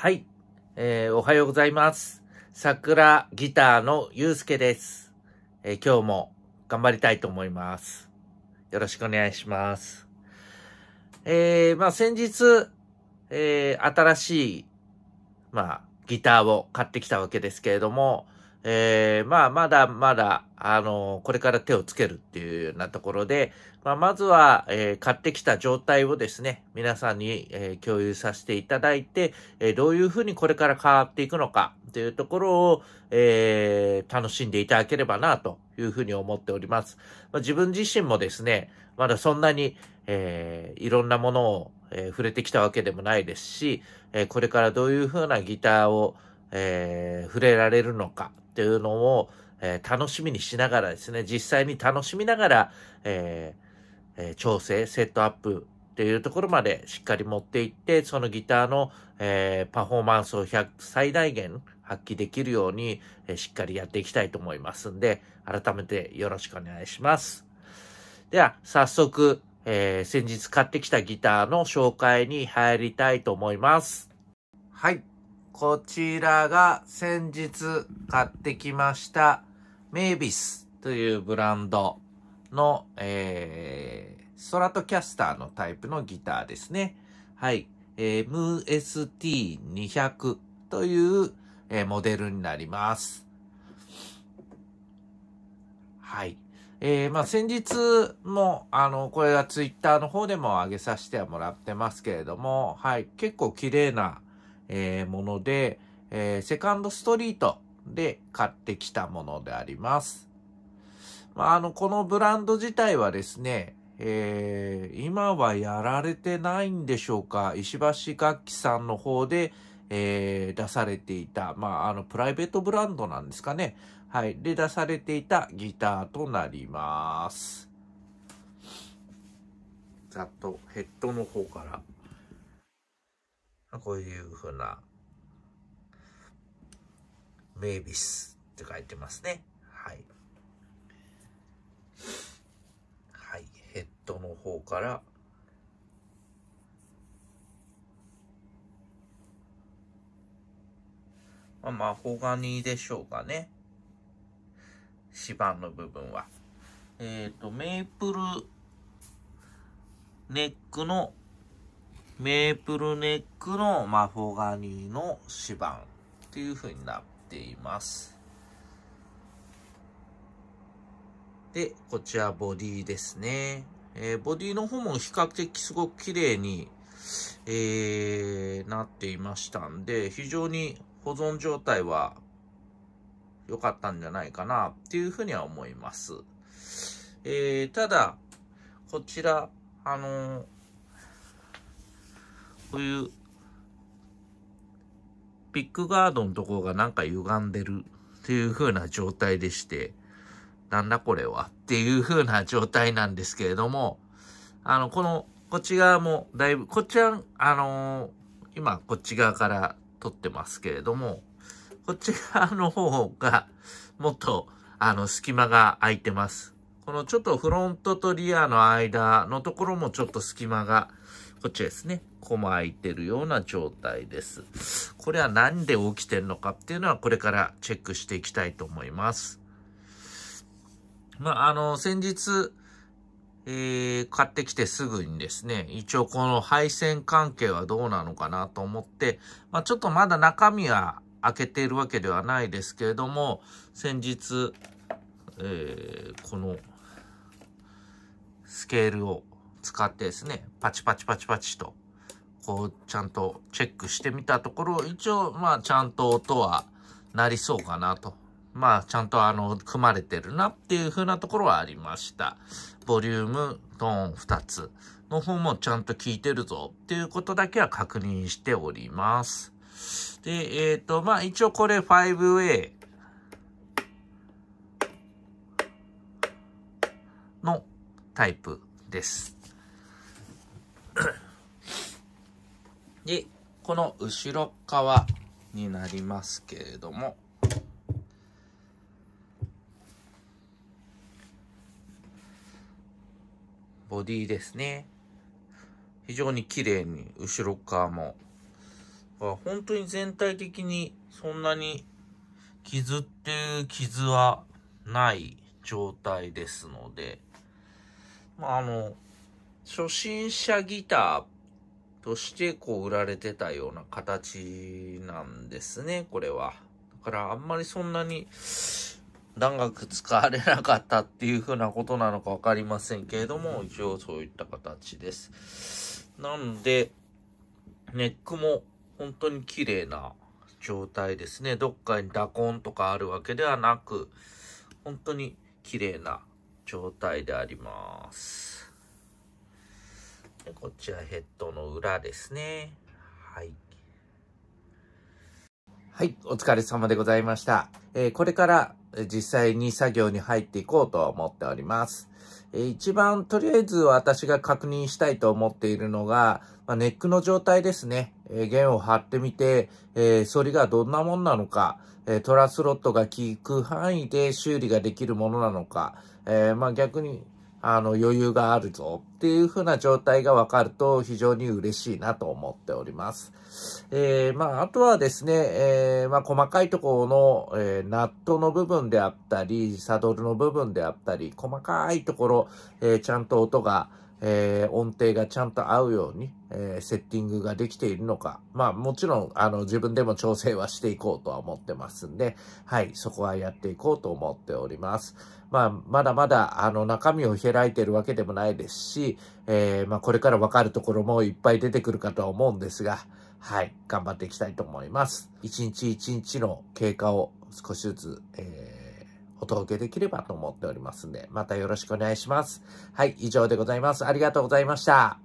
はい、えー、おはようございます。桜ギターのゆうすけです、えー、今日も頑張りたいと思います。よろしくお願いします。えー、まあ先日、えー、新しい、まあ、ギターを買ってきたわけですけれども、えー、まあ、まだまだ、あの、これから手をつけるっていうようなところで、まあ、まずは、えー、買ってきた状態をですね、皆さんに、えー、共有させていただいて、えどういうふうにこれから変わっていくのかっていうところを、え楽しんでいただければな、というふうに思っております。まあ、自分自身もですね、まだそんなに、えいろんなものを、え触れてきたわけでもないですし、えこれからどういうふうなギターを、えー、触れられるのかっていうのを、えー、楽しみにしながらですね、実際に楽しみながら、えー、調整、セットアップっていうところまでしっかり持っていって、そのギターの、えー、パフォーマンスを最大限発揮できるように、えー、しっかりやっていきたいと思いますんで、改めてよろしくお願いします。では、早速、えー、先日買ってきたギターの紹介に入りたいと思います。はい。こちらが先日買ってきましたメイビスというブランドの、えー、ストラトキャスターのタイプのギターですね。はい。えー、MST200 という、えー、モデルになります。はい。えー、まあ、先日も、あの、これはツイッターの方でも上げさせてもらってますけれども、はい。結構綺麗な、えー、もので、えー、セカンドストリートで買ってきたものであります。まあ、あの、このブランド自体はですね、えー、今はやられてないんでしょうか。石橋楽器さんの方で、えー、出されていた、まあ、あの、プライベートブランドなんですかね。はい。で、出されていたギターとなります。ざっとヘッドの方からこういうふうな、メイビスって書いてますね。はい。はい。ヘッドの方から、まあ、マホガニでしょうかね。芝の部分は。えっ、ー、と、メイプルネックのメープルネックのマフォガニーの指板っていう風になっています。で、こちらボディですね。えー、ボディの方も比較的すごく綺麗に、えー、なっていましたんで、非常に保存状態は良かったんじゃないかなっていうふうには思います。えー、ただ、こちら、あのーこういう、ピックガードのところがなんか歪んでるっていう風な状態でして、なんだこれはっていう風な状態なんですけれども、あの、この、こっち側もだいぶ、こっちは、あのー、今こっち側から撮ってますけれども、こっち側の方が、もっと、あの、隙間が空いてます。このちょっとフロントとリアの間のところもちょっと隙間がこっちですね。こマ空いてるような状態です。これは何で起きてるのかっていうのはこれからチェックしていきたいと思います。まあ、あの、先日、えー、買ってきてすぐにですね、一応この配線関係はどうなのかなと思って、まあ、ちょっとまだ中身は開けているわけではないですけれども、先日、えー、このスケールを使ってですね、パチパチパチパチと、こう、ちゃんとチェックしてみたところ、一応、まあ、ちゃんと音はなりそうかなと。まあ、ちゃんとあの、組まれてるなっていう風なところはありました。ボリューム、トーン2つの方もちゃんと効いてるぞっていうことだけは確認しております。で、えっ、ー、と、まあ一応これ 5A のタイプです。で、この後ろ側になりますけれども、ボディですね。非常に綺麗に後ろ側も。本当に全体的にそんなに傷っていう傷はない状態ですので、まあ、あの、初心者ギターとしてこう売られてたような形なんですね、これは。だからあんまりそんなに長額使われなかったっていうふうなことなのかわかりませんけれども、一応そういった形です。なんで、ネックも本当に綺麗な状態ですね。どっかに打痕とかあるわけではなく、本当に綺麗な状態であります。こちらヘッドの裏ですね。はい。はい、お疲れ様でございました。えー、これから実際に作業に入っていこうと思っております。えー、一番とりあえず私が確認したいと思っているのが、まあ、ネックの状態ですね。えー、弦を張ってみて、えー、反りがどんなもんなのか、えトラスロットが効く範囲で修理ができるものなのか、えまあ逆にあの、余裕があるぞっていう風な状態が分かると非常に嬉しいなと思っております。えー、まあ、あとはですね、えー、まあ、細かいところの、えー、ナットの部分であったり、サドルの部分であったり、細かいところ、えー、ちゃんと音が、えー、音程がちゃんと合うように、えー、セッティングができているのか。まあもちろん、あの、自分でも調整はしていこうとは思ってますんで、はい、そこはやっていこうと思っております。まあ、まだまだ、あの、中身を開いてるわけでもないですし、えー、まあこれからわかるところもいっぱい出てくるかとは思うんですが、はい、頑張っていきたいと思います。一日一日の経過を少しずつ、えーお届けできればと思っておりますんで、またよろしくお願いします。はい、以上でございます。ありがとうございました。